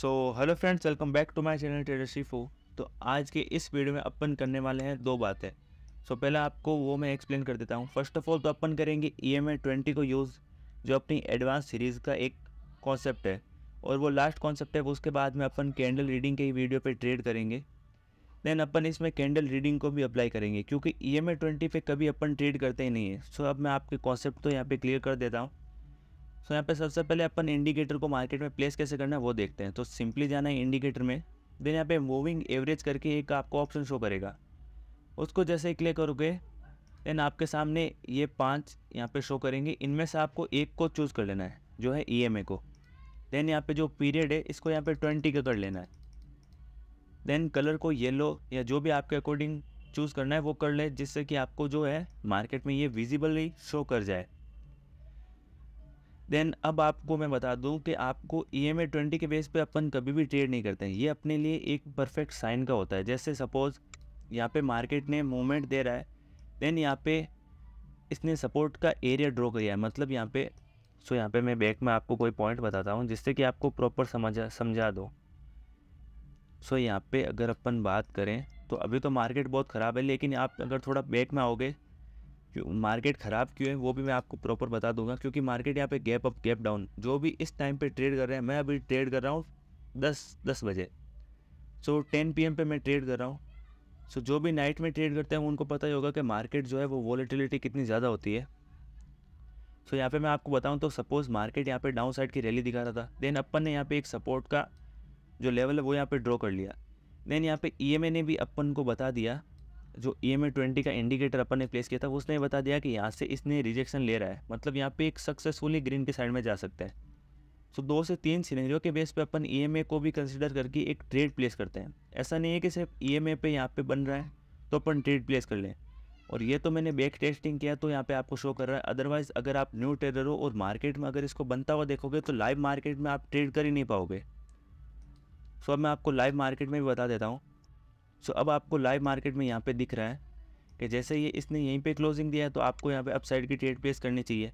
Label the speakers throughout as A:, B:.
A: so hello friends welcome back to my channel trader शिफो तो आज के इस वीडियो में अपन करने वाले हैं दो बातें सो so, पहले आपको वो मैं एक्सप्लेन कर देता हूँ फर्स्ट ऑफ ऑल तो अपन करेंगे ई एम ट्वेंटी को यूज़ जो अपनी एडवांस सीरीज़ का एक कॉन्सेप्ट है और वो लास्ट कॉन्सेप्ट है उसके बाद में अपन कैंडल रीडिंग के वीडियो पर ट्रेड करेंगे देन अपन इसमें कैंडल रीडिंग को भी अप्लाई करेंगे क्योंकि ई एम ट्वेंटी पर कभी अपन ट्रेड करते ही नहीं है सो so, अब मैं आपके कॉन्सेप्ट तो यहाँ पर क्लियर कर देता हूँ सो यहाँ पे सबसे पहले अपन इंडिकेटर को मार्केट में प्लेस कैसे करना है वो देखते हैं तो सिंपली जाना है इंडिकेटर में देन यहाँ पे मूविंग एवरेज करके एक आपको ऑप्शन शो करेगा उसको जैसे क्लिक करोगे देन आपके सामने ये पांच यहाँ पे शो करेंगे इनमें से आपको एक को चूज़ कर लेना है जो है ई e को देन यहाँ पे जो पीरियड है इसको यहाँ पे ट्वेंटी का कर लेना है देन कलर को येलो या जो भी आपके अकॉर्डिंग चूज़ करना है वो कर ले जिससे कि आपको जो है मार्केट में ये विजिबली शो कर जाए देन अब आपको मैं बता दूं कि आपको ई एम ए ट्वेंटी के बेस पे अपन कभी भी ट्रेड नहीं करते हैं ये अपने लिए एक परफेक्ट साइन का होता है जैसे सपोज़ यहाँ पे मार्केट ने मूवमेंट दे रहा है देन यहाँ पे इसने सपोर्ट का एरिया ड्रॉ किया है मतलब यहाँ पे सो यहाँ पे मैं बैक में आपको कोई पॉइंट बताता हूँ जिससे कि आपको प्रॉपर समझा समझा दो सो यहाँ पर अगर अपन बात करें तो अभी तो मार्केट बहुत ख़राब है लेकिन आप अगर थोड़ा बैक में आओगे क्यों मार्केट ख़राब क्यों है वो भी मैं आपको प्रॉपर बता दूंगा क्योंकि मार्केट यहाँ पे गैप अप गैप डाउन जो भी इस टाइम पे ट्रेड कर रहे हैं मैं अभी ट्रेड कर रहा हूँ दस दस बजे सो टेन पी पे मैं ट्रेड कर रहा हूँ सो so, जो भी नाइट में ट्रेड करते हैं उनको पता ही होगा कि मार्केट जो है वो वॉलीटिलिटी कितनी ज़्यादा होती है सो so, यहाँ पे मैं आपको बताऊँ तो सपोज़ मार्केट यहाँ पे डाउन साइड की रैली दिखा रहा था देन अपन ने यहाँ पे एक सपोर्ट का जो लेवल है वो यहाँ पे ड्रॉ कर लिया देन यहाँ पे ई e ने भी अपन को बता दिया जो ई एम ए ट्वेंटी का इंडिकेटर अपन ने प्लेस किया था उसने बता दिया कि यहाँ से इसने रिजेक्शन ले रहा है मतलब यहाँ पे एक सक्सेसफुली ग्रीन के साइड में जा सकता है सो दो से तीन सीनेरियो के बेस पे अपन ई e को भी कंसिडर करके एक ट्रेड प्लेस करते हैं ऐसा नहीं है कि सिर्फ ई एम ए पे यहाँ पे बन रहा है तो अपन ट्रेड प्लेस कर लें और ये तो मैंने बैक टेस्टिंग किया तो यहाँ पे आपको शो कर रहा है अदरवाइज़ अगर आप न्यू ट्रेडर हो और मार्केट में अगर इसको बनता हुआ देखोगे तो लाइव मार्केट में आप ट्रेड कर ही नहीं पाओगे सो so, अब मैं आपको लाइव मार्केट में भी बता देता हूँ सो अब आपको लाइव मार्केट में यहाँ पे दिख रहा है कि जैसे ये इसने यहीं पे क्लोजिंग दिया है तो आपको यहाँ पे अपसाइड की ट्रेड प्लेस करनी चाहिए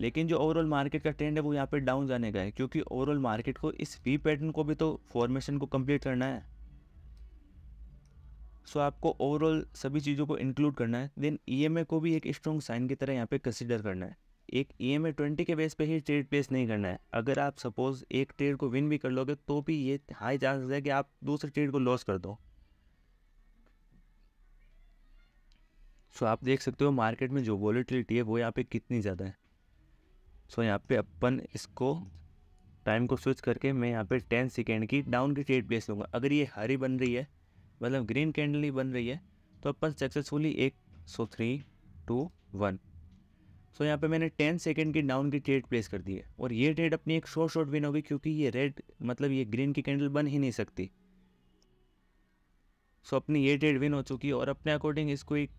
A: लेकिन जो ओवरऑल मार्केट का ट्रेंड है वो यहाँ पे डाउन जाने का है क्योंकि ओवरऑल मार्केट को इस वी पैटर्न को भी तो फॉर्मेशन को कंप्लीट करना है सो आपको ओवरऑल सभी चीज़ों को इंक्लूड करना है देन ई e को भी एक स्ट्रॉन्ग साइन की तरह यहाँ पे कंसिडर करना है एक ई एम ट्वेंटी के बेस पे ही ट्रेड प्लेस नहीं करना है अगर आप सपोज़ एक ट्रेड को विन भी कर लोगे तो भी ये हाई चांसेस है कि आप दूसरे ट्रेड को लॉस कर दो सो आप देख सकते हो मार्केट में जो वॉलीटिलिटी है वो यहाँ पे कितनी ज़्यादा है सो यहाँ पे अपन इसको टाइम को स्विच करके मैं यहाँ पे टेन सेकेंड की डाउन की ट्रेड प्लेस लूँगा अगर ये हरी बन रही है मतलब ग्रीन कैंडल ही बन रही है तो अपन सक्सेसफुली एक so three two one so यहाँ पे मैंने टेन सेकेंड की डाउन की ट्रेड प्लेस कर दी है और ये ट्रेड अपनी एक शॉर्ट शॉर्ट विन होगी क्योंकि ये रेड मतलब ये ग्रीन की कैंडल बन ही नहीं सकती सो so, अपनी ये ट्रेड विन हो चुकी है और अपने अकॉर्डिंग इसको एक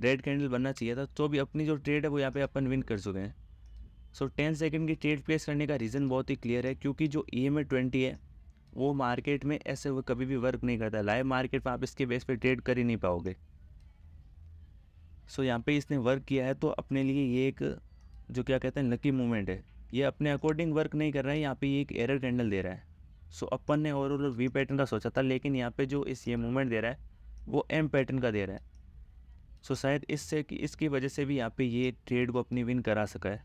A: रेड कैंडल बनना चाहिए था तो भी अपनी जो ट्रेड है वो यहाँ पे अपन विन कर चुके हैं सो टेन सेकेंड की ट्रेड प्लेस करने का रीज़न बहुत ही क्लियर है क्योंकि जो ई एम ए ट्वेंटी है वो मार्केट में ऐसे वो कभी भी वर्क नहीं करता लाइव मार्केट में आप इसके बेस पर ट्रेड कर ही नहीं पाओगे सो so, यहाँ पे इसने वर्क किया है तो अपने लिए ये एक जो क्या कहते हैं लकी मूवमेंट है ये अपने अकॉर्डिंग वर्क नहीं कर रहा है यहाँ पे ये एक एरर कैंडल दे रहा है सो so, अपन ने ओवरऑल वी पैटर्न का सोचा था लेकिन यहाँ पे जो इस ये मूवमेंट दे रहा है वो एम पैटर्न का दे रहा है सो शायद इससे कि इसकी वजह से भी यहाँ पे ये ट्रेड को अपनी विन करा सका है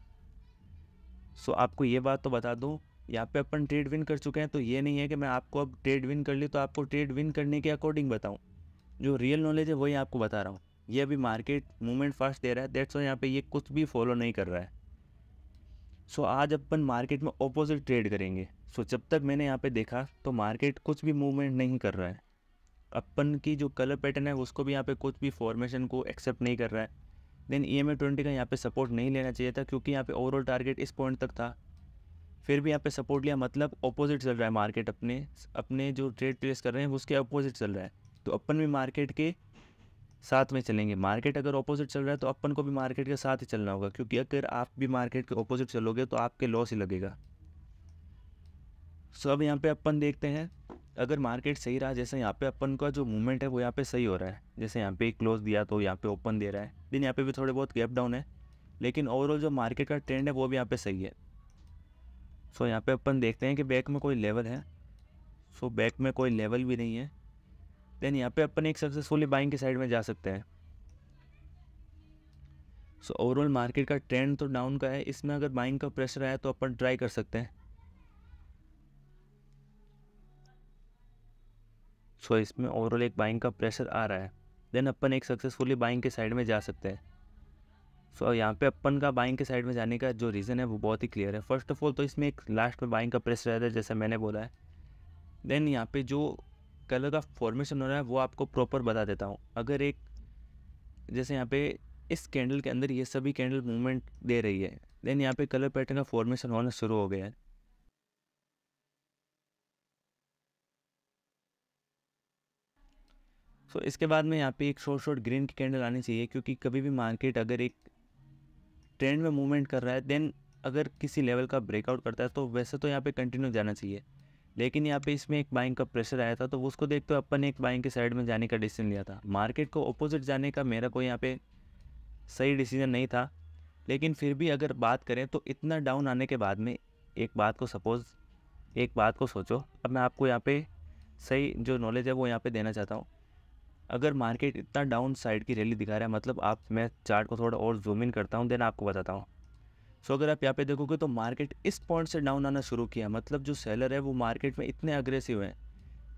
A: सो आपको ये बात तो बता दूँ यहाँ पे अपन ट्रेड विन कर चुके हैं तो ये नहीं है कि मैं आपको अब ट्रेड विन कर ली तो आपको ट्रेड विन करने के अकॉर्डिंग बताऊँ जो रियल नॉलेज है वही आपको बता रहा हूँ ये अभी मार्केट मूवमेंट फास्ट दे रहा है डेट्स वाई यहाँ पे ये कुछ भी फॉलो नहीं कर रहा है सो so, आज अपन मार्केट में ऑपोजिट ट्रेड करेंगे सो so, जब तक मैंने यहाँ पे देखा तो मार्केट कुछ भी मूवमेंट नहीं कर रहा है अपन की जो कलर पैटर्न है उसको भी यहाँ पे कुछ भी फॉर्मेशन को एक्सेप्ट नहीं कर रहा है then E M A twenty का यहाँ पे सपोर्ट नहीं लेना चाहिए था क्योंकि यहाँ पे ओवरऑल टारगेट इस पॉइंट तक था फिर भी यहाँ पे सपोर्ट लिया मतलब अपोजिट चल रहा है मार्केट अपने अपने जो ट्रेड प्लेस कर रहे हैं उसके अपोजिट चल रहा है तो अपन भी मार्केट के साथ में चलेंगे मार्केट अगर अपोजिट चल रहा है तो अपन को भी मार्केट के साथ ही चलना होगा क्योंकि अगर आप भी मार्केट के अपोजिट चलोगे तो आपके लॉस ही लगेगा सो अब यहाँ पे अपन देखते हैं अगर मार्केट सही रहा जैसे यहाँ पे अपन का जो मूवमेंट है वो यहाँ पे सही हो रहा है जैसे यहाँ पे क्लोज दिया तो यहाँ पे ओपन दे रहा है दिन यहाँ पे भी थोड़े बहुत गैप डाउन है लेकिन ओवरऑल जो मार्केट का ट्रेंड है वो भी यहाँ पे सही है सो यहाँ पे अपन देखते हैं कि बैक में कोई लेवल है सो बैक में कोई लेवल भी नहीं है देन यहाँ पर अपन एक सक्सेसफुली बाइंग की साइड में जा सकते हैं सो ओवरऑल मार्केट का ट्रेंड तो डाउन का है इसमें अगर बाइंग का प्रेशर आया तो अपन ट्राई कर सकते हैं सो इसमें ओवरऑल एक बाइंग का प्रेशर आ रहा है देन अपन एक सक्सेसफुली बाइंग के साइड में जा सकते हैं सो so, यहाँ पे अपन का बाइंग के साइड में जाने का जो रीज़न है वो बहुत ही क्लियर है फर्स्ट ऑफ ऑल तो इसमें एक लास्ट में बाइंग का प्रेशर रहता है जैसा मैंने बोला है देन यहाँ पे जो कलर का फॉर्मेशन हो रहा है वो आपको प्रॉपर बता देता हूँ अगर एक जैसे यहाँ पे इस कैंडल के अंदर ये सभी कैंडल मूवमेंट दे रही है देन यहाँ पे कलर पैटर्न का फॉर्मेशन होना शुरू हो गया है सो इसके बाद में यहाँ पे एक शॉर्ट शॉर्ट ग्रीन की कैंडल आनी चाहिए क्योंकि कभी भी मार्केट अगर एक ट्रेंड में मूवमेंट कर रहा है देन अगर किसी लेवल का ब्रेकआउट करता है तो वैसे तो यहाँ पे कंटिन्यू जाना चाहिए लेकिन यहाँ पे इसमें एक बाइंग का प्रेशर आया था तो उसको देखते हुए अपन ने एक बाइंग के साइड में जाने का डिसीजन लिया था मार्केट को अपोजिट जाने का मेरा कोई यहाँ पे सही डिसीजन नहीं था लेकिन फिर भी अगर बात करें तो इतना डाउन आने के बाद में एक बात को सपोज़ एक बात को सोचो अब मैं आपको यहाँ पे सही जो नॉलेज है वो यहाँ पे देना चाहता हूँ अगर मार्केट इतना डाउन साइड की रैली दिखा रहा है मतलब आप मैं चार्ट को थोड़ा और जूम इन करता हूँ देन आपको बताता हूँ सो अगर आप यहाँ पे देखोगे तो मार्केट इस पॉइंट से डाउन आना शुरू किया मतलब जो सेलर है वो मार्केट में इतने अग्रेसिव हैं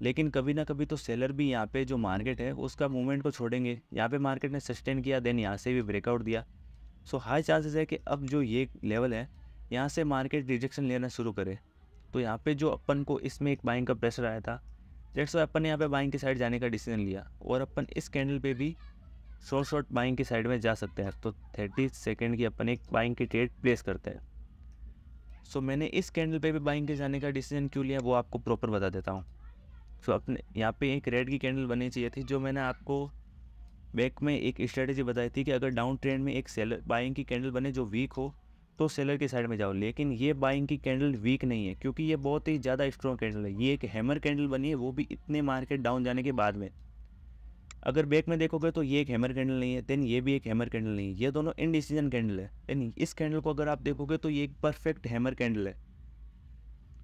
A: लेकिन कभी ना कभी तो सेलर भी यहाँ पे जो मार्केट है उसका मूवमेंट को छोड़ेंगे यहाँ पे मार्केट ने सस्टेन किया देन यहाँ से भी ब्रेकआउट दिया सो हाई चांसेस है कि अब जो ये लेवल है यहाँ से मार्केट रिजेक्शन लेना शुरू करे तो यहाँ पे जो अपन को इसमें एक बाइंग का प्रेशर आया था जेट्स अपन यहाँ पे बाइंग की साइड जाने का डिसीजन लिया और अपन इस कैंडल पे भी शॉर्ट शॉर्ट बाइंग की साइड में जा सकते हैं तो थर्टी सेकेंड की अपन एक बाइंग की ट्रेड प्लेस करते हैं सो so, मैंने इस कैंडल पे भी बाइंग के जाने का डिसीजन क्यों लिया वो आपको प्रॉपर बता देता हूँ सो so, अपने यहाँ पे एक रेड की कैंडल बननी चाहिए थी जो मैंने आपको बैक में एक स्ट्रेटजी बताई थी कि अगर डाउन ट्रेंड में एक सेलर बाइंग की कैंडल बने जो वीक हो तो सेलर की साइड में जाओ लेकिन ये बाइंग की कैंडल वीक नहीं है क्योंकि ये बहुत ही ज़्यादा स्ट्रॉन्ग कैंडल है ये एक हैमर कैंडल बनी है वो भी इतने मार्केट डाउन जाने के बाद में अगर बैक में देखोगे तो ये एक हैमर कैंडल नहीं है देन ये भी एक हैमर कैंडल नहीं है ये दोनों इनडिसीजन कैंडल है देन इस कैंडल को अगर आप देखोगे तो ये एक परफेक्ट हैमर कैंडल है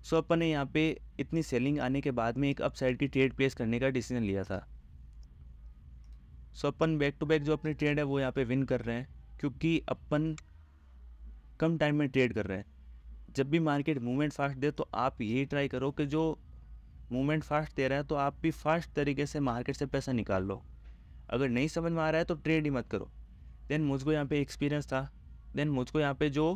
A: सो अपन ने यहाँ पे इतनी सेलिंग आने के बाद में एक अपसाइड की ट्रेड प्लेस करने का डिसीजन लिया था सो अपन बैक टू बैक जो अपनी ट्रेड है वो यहाँ पे विन कर रहे हैं क्योंकि अपन कम टाइम में ट्रेड कर रहे हैं जब भी मार्केट मूवमेंट फास्ट दे तो आप यही ट्राई करो कि जो मूवमेंट फास्ट दे रहा है तो आप भी फास्ट तरीके से मार्केट से पैसा निकाल लो अगर नहीं समझ में आ रहा है तो ट्रेड ही मत करो देन मुझको यहाँ पे एक्सपीरियंस था देन मुझको यहाँ पे जो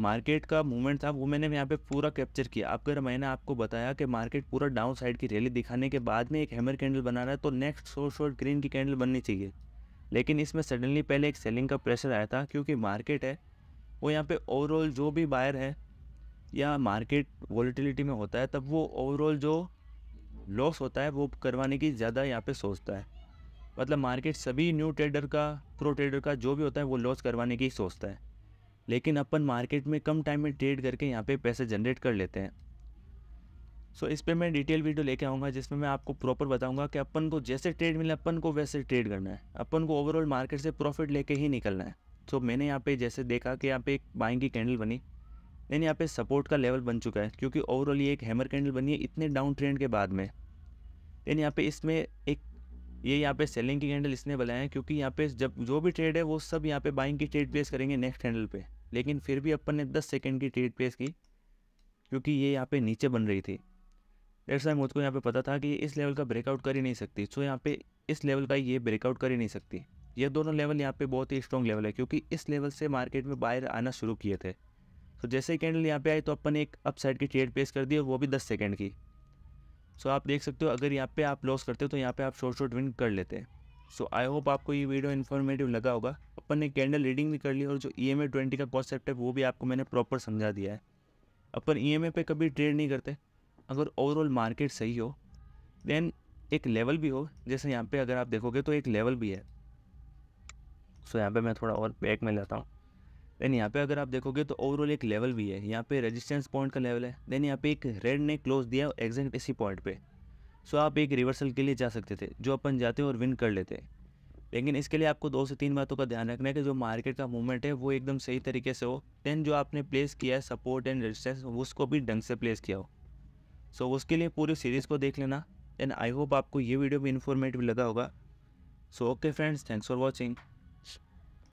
A: मार्केट का मूवमेंट था वो मैंने यहाँ पे पूरा कैप्चर किया अगर मैंने आपको बताया कि मार्केट पूरा डाउन साइड की रैली दिखाने के बाद में एक हैमर कैंडल बना रहा है तो नेक्स्ट शॉर्ट शॉर्ट ग्रीन की कैंडल बननी चाहिए लेकिन इसमें सडनली पहले एक सेलिंग का प्रेशर आया था क्योंकि मार्केट है वो यहाँ पे ओवरऑल जो भी बायर है या मार्केट वॉलीटिलिटी में होता है तब वो ओवरऑल जो लॉस होता है वो करवाने की ज़्यादा यहाँ पे सोचता है मतलब मार्केट सभी न्यू ट्रेडर का प्रो ट्रेडर का जो भी होता है वो लॉस करवाने की सोचता है लेकिन अपन मार्केट में कम टाइम में ट्रेड करके यहाँ पे पैसे जनरेट कर लेते हैं सो इस पर मैं डिटेल वीडियो लेके आऊँगा जिसमें मैं आपको प्रॉपर बताऊँगा कि अपन को जैसे ट्रेड मिले अपन को वैसे ट्रेड करना है अपन को ओवरऑल मार्केट से प्रॉफिट लेके ही निकलना है सो so, मैंने यहाँ पे जैसे देखा कि यहाँ पे एक बाइंग की कैंडल बनी देन यहाँ पे सपोर्ट का लेवल बन चुका है क्योंकि ओवरऑल ये एक हैमर कैंडल बनी है इतने डाउन ट्रेंड के बाद में देन यहाँ पे इसमें एक ये यहाँ पे सेलिंग की कैंडल इसने बनाया है क्योंकि यहाँ पे जब जो भी ट्रेड है वो सब यहाँ पे बाइंग की ट्रेड प्लेस करेंगे नेक्स्ट हैंडल पर लेकिन फिर भी अपन ने दस सेकेंड की ट्रेड प्लेस की क्योंकि ये यहाँ पर नीचे बन रही थी दैट्स आई मुझको यहाँ पे पता था कि इस लेवल का ब्रेकआउट कर ही नहीं सकती सो यहाँ पे इस लेवल का ये ब्रेकआउट कर ही नहीं सकती ये दोनों लेवल यहाँ पे बहुत ही स्ट्रॉन्ग लेवल है क्योंकि इस लेवल से मार्केट में बाहर आना शुरू किए थे तो जैसे ही कैंडल यहाँ पे आई तो अपन एक अपसाइड की ट्रेड पेश कर दी और वो भी दस सेकेंड की सो आप देख सकते हो अगर यहाँ पे आप लॉस करते हो तो यहाँ पे आप शॉर्ट शॉर्ट विन कर लेते हैं सो आई होप आपको ये वीडियो इन्फॉर्मेटिव लगा होगा अपन ने कैंडल रीडिंग भी कर ली और जो ई एम ए ट्वेंटी का कॉन्सेप्ट है वो भी आपको मैंने प्रॉपर समझा दिया है अपन ई एम ए पर कभी ट्रेड नहीं करते अगर ओवरऑल मार्केट सही हो देन एक लेवल भी हो जैसे यहाँ पे अगर आप देखोगे तो एक लेवल भी है सो so, यहाँ पे मैं थोड़ा और बैक में जाता हूँ देन यहाँ पे अगर आप देखोगे तो ओवरऑल एक लेवल भी है यहाँ पे रेजिस्टेंस पॉइंट का लेवल है देन यहाँ पे एक रेड ने क्लोज दिया एग्जैक्ट इसी पॉइंट पे सो so, आप एक रिवर्सल के लिए जा सकते थे जो अपन जाते और विन कर लेते लेकिन इसके लिए आपको दो से तीन बातों का ध्यान रखना है कि जो मार्केट का मूवमेंट है वो एकदम सही तरीके से हो देन जो आपने प्लेस किया है सपोर्ट एंड रेजिस्टेंस उसको भी ढंग से प्लेस किया हो सो so, उसके लिए पूरी सीरीज़ को देख लेना एंड आई होप आपको ये वीडियो भी इन्फॉर्मेटिव लगा होगा so okay friends thanks for watching